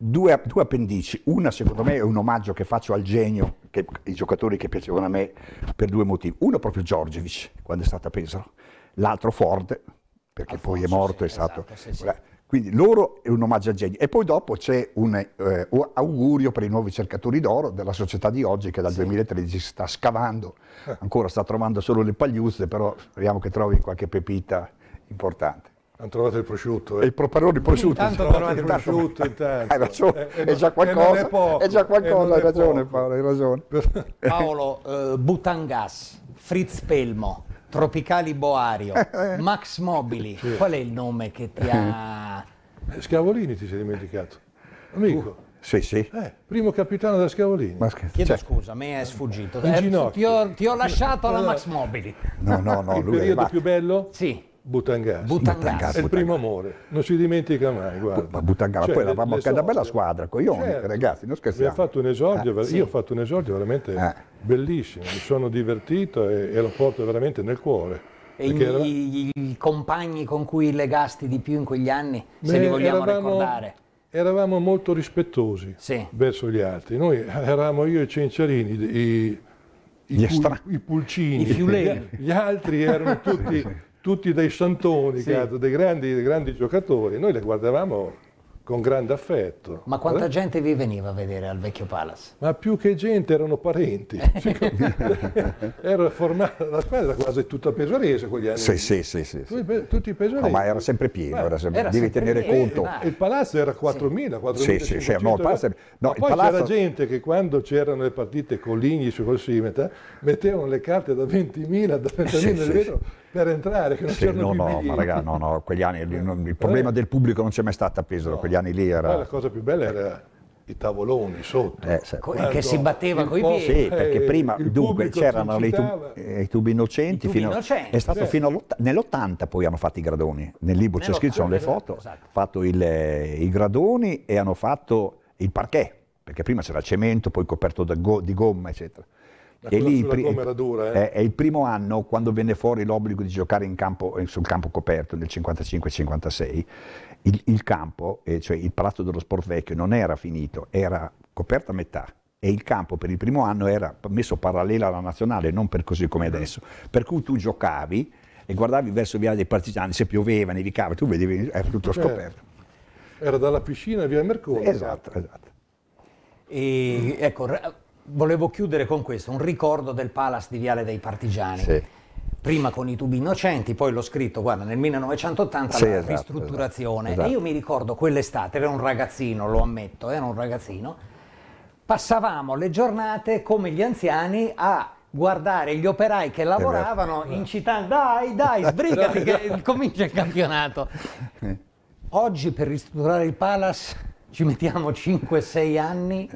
Due, due, appendici, una secondo me è un omaggio che faccio al genio, che, i giocatori che piacevano a me per due motivi, uno proprio Giorgevic quando è stato a Pesaro, l'altro Ford, perché Alfonso, ah, poi è morto, sì, è stato... Esatto, sì, sì. Quindi loro è un omaggio a Genio. E poi dopo c'è un eh, augurio per i nuovi cercatori d'oro della società di oggi che dal sì. 2013 sta scavando, eh. ancora sta trovando solo le pagliuzze, però speriamo che trovi qualche pepita importante. Hanno trovato il prosciutto. Eh. Il pro, pardon, il prosciutto. hanno trovato il prosciutto, *laughs* intanto. Hai ragione, eh, eh, è, già qualcosa, è, poco, è già eh, qualcosa, hai ragione poco. Paolo, hai ragione. *laughs* Paolo, eh, Butangas, Fritz Pelmo, Tropicali Boario, *laughs* eh, eh. Max Mobili, sì. qual è il nome che ti ha... Eh, Scavolini ti sei dimenticato, amico. Uh. Sì, sì. Eh, primo capitano da Scavolini. Chiedo cioè, scusa, me è sfuggito. Eh, ti, ho, ti, ho, lasciato alla Max Mobili. No, no, no. il periodo è... più bello? Sì. Butangas. Butangas. È il primo amore, non si dimentica mai. Guarda. Ma Butangas, cioè, poi eravamo anche una bella squadra, coglioni, certo. ragazzi, non scherziamo. Fatto esordio, ah, sì. Io eh, ho fatto un esordio veramente ah. bellissimo, mi sono divertito e, e, lo porto veramente nel cuore. E gli, era... i compagni con cui legasti di più in quegli anni, Beh, se li vogliamo eravamo, ricordare? Eravamo molto rispettosi sì. verso gli altri. Noi eravamo io e Cenciarini, i, i, gli pul, i pulcini, gli, gli altri erano tutti tutti dei santoni, sì. cazzo, dei, grandi, dei, grandi, giocatori, noi le guardavamo con grande affetto. Ma quanta eh? gente vi veniva a vedere al vecchio Palace? Ma più che gente erano parenti, eh. *laughs* era formata la squadra quasi tutta pesarese quegli anni. Sì, sì, sì. sì, sì. Tutti pesoresi. No, ma era sempre pieno, era sempre, era devi sempre tenere pieno. conto. Il, eh, il Palazzo era 4.000, 4.000. Sì, sì, sì, no, il Palazzo... No, il poi palazzo... c'era gente che quando c'erano le partite con Ligni su Simeta mettevano le carte da 20.000, da 30.000 nel vetro per entrare, che non sì, c'erano no, più no, ma raga, no, no, quegli anni, non, il eh. problema eh. del pubblico non c'è mai stato a Pesaro, no. quegli anni lì era... Poi eh, la cosa più bella era i tavoloni sotto. Eh, certo. Che si batteva con i piedi. Sì, perché eh, prima dunque, c'erano i tubi, i tubi innocenti. I tubi fino, innocenti. È stato certo. fino all'80 poi hanno fatto i gradoni. Nel libro c'è scritto, sono le esatto. foto, hanno esatto. fatto il, i gradoni e hanno fatto il parquet, perché prima c'era il cemento, poi coperto di gomma, eccetera. E lì pr- dura, eh? è, è, il primo anno quando venne fuori l'obbligo di giocare in campo, eh, sul campo coperto nel 55-56, il, il campo, eh, cioè il palazzo dello sport vecchio, non era finito, era coperto a metà e il campo per il primo anno era messo parallelo alla nazionale, non per così come mm. adesso. Per cui tu giocavi e guardavi verso via dei Partigiani, se pioveva, nevicava, tu vedevi, era tutto eh. scoperto. Era dalla piscina a Via Mercone. Esatto, esatto. E, ecco, volevo chiudere con questo, un ricordo del Palace di Viale dei Partigiani. Sì. Prima con i tubi innocenti, poi l'ho scritto, guarda, nel 1980 sì, la esatto, ristrutturazione. Esatto. E io mi ricordo quell'estate, ero un ragazzino, lo ammetto, era un ragazzino, passavamo le giornate come gli anziani a guardare gli operai che lavoravano esatto. incitando dai dai sbrigati che *laughs* comincia il campionato oggi per ristrutturare il Palace ci mettiamo 5-6 anni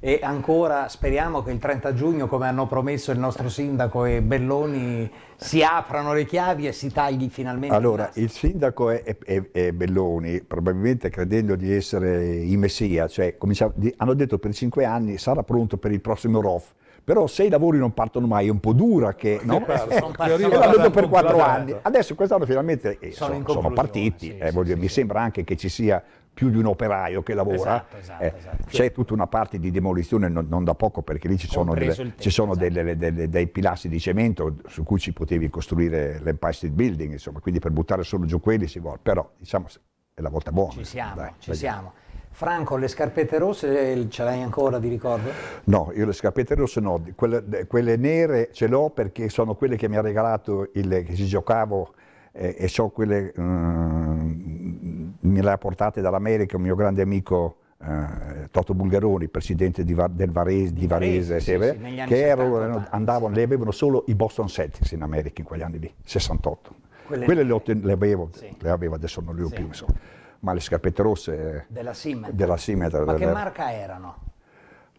e ancora speriamo che il 30 giugno, come hanno promesso il nostro sindaco e Belloni, si aprano le chiavi e si tagli finalmente. Allora, il sindaco e, e, e Belloni, probabilmente credendo di essere i messia, cioè, hanno detto per cinque anni sarà pronto per il prossimo ROF però se i lavori non partono mai è un po' dura che no? Certo, sono *laughs* eh, per quattro anni adesso quest'anno finalmente eh, sono, sono, sono, partiti sì, eh, sì, voglio, sì. mi sembra anche che ci sia più di un operaio che lavora, esatto, esatto, eh, esatto. c'è tutta una parte di demolizione non, non da poco perché lì ci sono, delle, tempo, ci sono delle, esatto. delle, dei pilastri di cemento su cui ci potevi costruire l'Empire State Building, insomma, quindi per buttare solo giù quelli si vuole, però diciamo è la volta buona. Ci siamo, dai, ci dai. siamo. Franco, le scarpette rosse eh, ce l'hai ancora di ricordo? No, io le scarpette rosse no, quelle, quelle nere ce l'ho perché sono quelle che mi ha regalato il, che ci giocavo eh, e so quelle... Um, me le ha portate dall'America un mio grande amico eh, Toto Bulgaroni, presidente di, del Varese, di Varese sì, sì, eh, sì, che erano, andavano, le avevano solo i Boston Celtics in America in quegli anni lì, 68. Quelle, Quelle le, le, avevo, le, avevo, adesso non le ho più, insomma. ma le scarpette rosse eh, della Simmeter. Della Simmeter Ma della, che marca erano?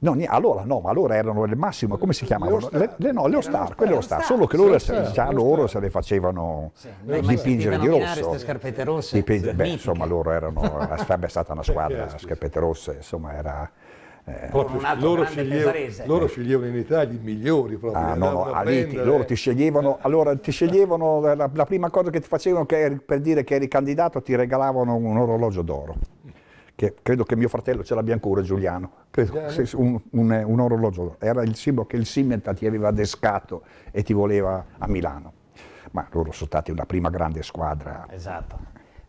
No, allora no, ma allora erano le massime, come si chiamavano? Le, le, no, le all quelle all solo che loro, sì, se, già loro se le facevano sì, dipingere di rosso. scarpette rosse. Dipinge, beh, insomma, loro erano, *laughs* sarebbe stata una squadra, scarpette rosse, insomma, era... Eh, loro, sceglievo, loro, sceglievano in Italia i migliori proprio. Ah, no, no, lì, ti, loro ti sceglievano, allora ti sceglievano la, la prima cosa che ti facevano che, per dire che eri candidato ti regalavano un orologio d'oro che credo che mio fratello ce l'abbia ancora Giuliano, eh. un, un, un, orologio, era il simbolo che il Simmental ti aveva descato e ti voleva a Milano. Ma loro sono stati una prima grande squadra. Esatto.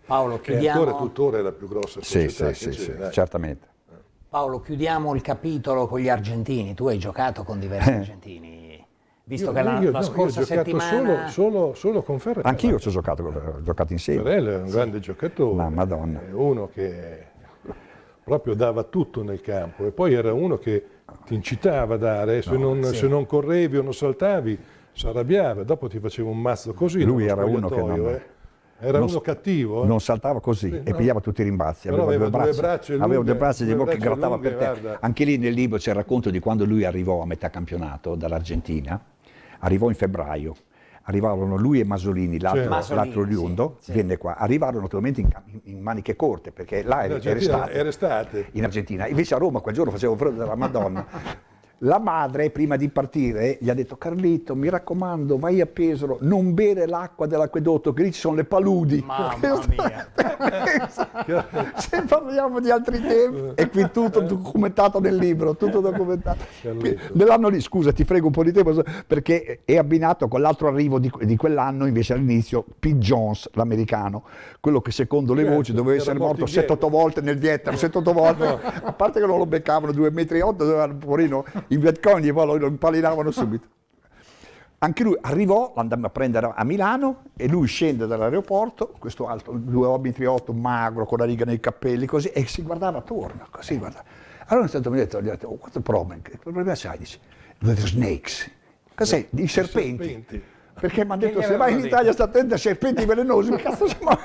Paolo, chiudiamo... Ancora tuttora è la più grossa società. Sì, sì, sì, sì certamente. Paolo, chiudiamo il capitolo con gli argentini. Tu hai giocato con diversi eh. argentini. Visto io, che la, io, la no, scorsa settimana... Solo, solo, solo con Ferrell. Anch'io ci ho giocato, ho giocato insieme. Ferrell è un grande giocatore. Ma madonna. È uno che proprio dava tutto nel campo e poi era uno che ti incitava a dare, se, no, non, sì. se non correvi o non saltavi si arrabbiava, dopo ti faceva un mazzo così. Lui era uno che non... Eh. Era non, uno cattivo. Eh? Non saltava così sì, e no. pigliava tutti i rimbalzi. Aveva, aveva, due braccia, braccia lunghe, aveva due braccia di bocca che grattava lunghe, per terra. Guarda. Anche lì nel libro c'è il racconto di quando lui arrivò a metà campionato dall'Argentina. Arrivò in febbraio, arrivarono lui e Masolini, l'altro, certo. Masolini, l'altro oriundo, sì, venne qua. Arrivarono naturalmente in, in, maniche corte perché là era, certo, era, estate, in Argentina. Invece a Roma quel giorno faceva un freddo della Madonna. *laughs* la madre, prima di partire, gli ha detto: Carlito, mi raccomando, vai a Pesaro, non bere l'acqua dell'acquedotto, che lì ci sono le paludi. Mamma *laughs* mia! *laughs* Se parliamo di altri tempi, è qui tutto documentato nel libro, tutto documentato. Nell'anno lì, scusa, ti frego un po' di tempo, perché è abbinato con l'altro arrivo di, di quell'anno, invece all'inizio, P. Jones, l'americano, quello che secondo le voci doveva essere morto 7-8 volte nel Vietnam, 7-8 volte, a parte che non lo beccavano 2,8 metri, dovevano, porino, i Vietcong gli impalinavano subito. Anche lui arrivò, l'andammo a prendere a Milano e lui scende dall'aeroporto, questo alto, 2,38 magro, con la riga nei capelli, così, e si guardava attorno, così guardava. Allora un certo mi ha detto, gli ho detto, oh, quanto problem, che problema c'hai? Dice, the snakes, cos'è? I serpenti. serpenti. Perché mi hanno detto se vai in Italia sta attento a serpenti velenosi, ma cazzo siamo *laughs*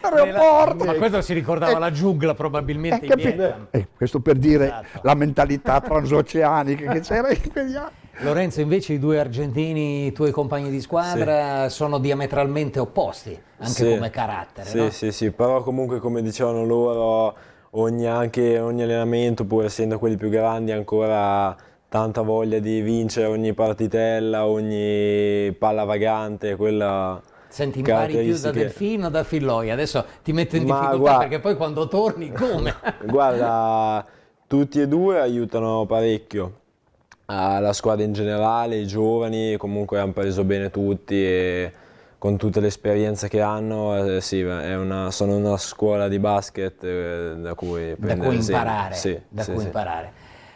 all'aeroporto. Ma questo si ricordava eh, la giungla probabilmente eh, eh, questo per dire esatto. la mentalità transoceanica che c'era in quegli anni. Lorenzo, invece i due argentini, i tuoi compagni di squadra, sì. sono diametralmente opposti, anche sì. come carattere. Sì, no? sì, sì, però comunque come dicevano loro, ogni, anche, ogni allenamento, pur essendo quelli più grandi ancora tanta voglia di vincere ogni partitella, ogni palla vagante, quella... Senti, impari più da Delfino o da Filloi? Adesso ti metto in Ma difficoltà guarda, perché poi quando torni come? *laughs* guarda, tutti e due aiutano parecchio. Ah, la squadra in generale, i giovani, comunque hanno preso bene tutti e con tutte le esperienze che hanno, eh, sì, una, sono una scuola di basket eh, da cui, prendere da cui imparare. Sì, da sì, cui imparare.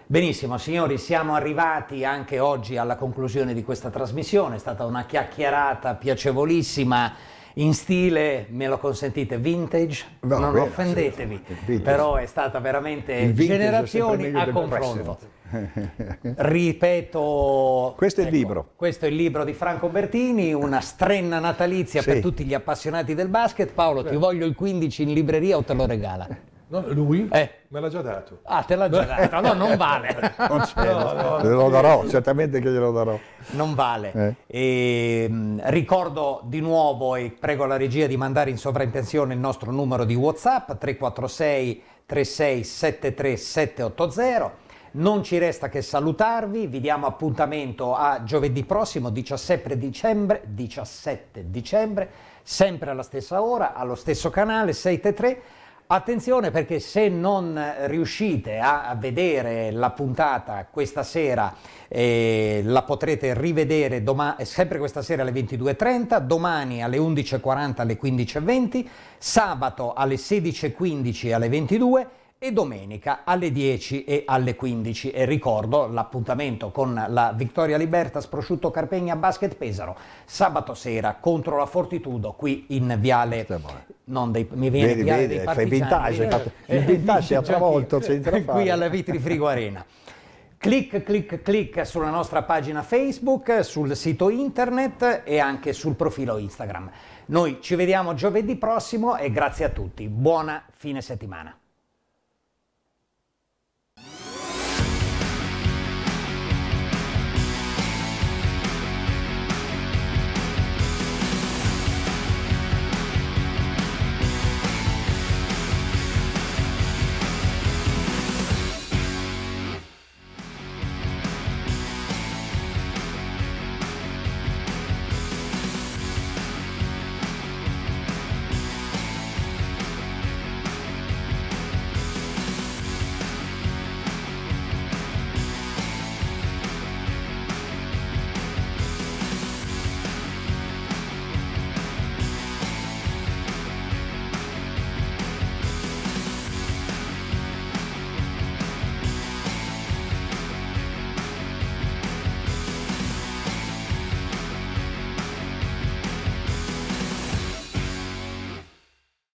Benissimo, signori, siamo arrivati anche oggi alla conclusione di questa trasmissione, è stata una chiacchierata piacevolissima in stile, me lo consentite, vintage, Va non bene, offendetevi, sì, però è stata veramente generazioni a confronto. *laughs* Ripeto, questo è ecco, il libro. Questo è il libro di Franco Bertini, una strenna natalizia sì. per tutti gli appassionati del basket. Paolo, ti voglio il 15 in libreria o te lo regala? No, lui eh. me l'ha già dato. Ah, te l'ha già *laughs* dato. No, non vale. *laughs* non no, no, glielo darò, certamente che glielo darò. Non vale. Eh. E, ehm, ricordo di nuovo e prego la regia di mandare in sovraintenzione il nostro numero di WhatsApp 346 3673 780. Non ci resta che salutarvi, vi diamo appuntamento a giovedì prossimo 17 dicembre, 17 dicembre sempre alla stessa ora, allo stesso canale 633 Attenzione perché se non riuscite a, vedere la puntata questa sera eh, la potrete rivedere sempre questa sera alle 22.30, domani alle 11.40 alle 15.20, sabato alle 16.15 alle 22 e domenica alle 10 e alle 15 e ricordo l'appuntamento con la Vittoria Libertas Prosciutto Carpegna Basket Pesaro sabato sera contro la Fortitudo qui in Viale non dei, mi viene vedi, Viale vedi, dei fai vintage, eh, fatto, il eh, eh, vintage eh, *laughs* ha travolto qui alla Vitrifrigo Arena Clic, clic, clic sulla nostra pagina Facebook, sul sito internet e anche sul profilo Instagram. Noi ci vediamo giovedì prossimo e grazie a tutti. Buona fine settimana.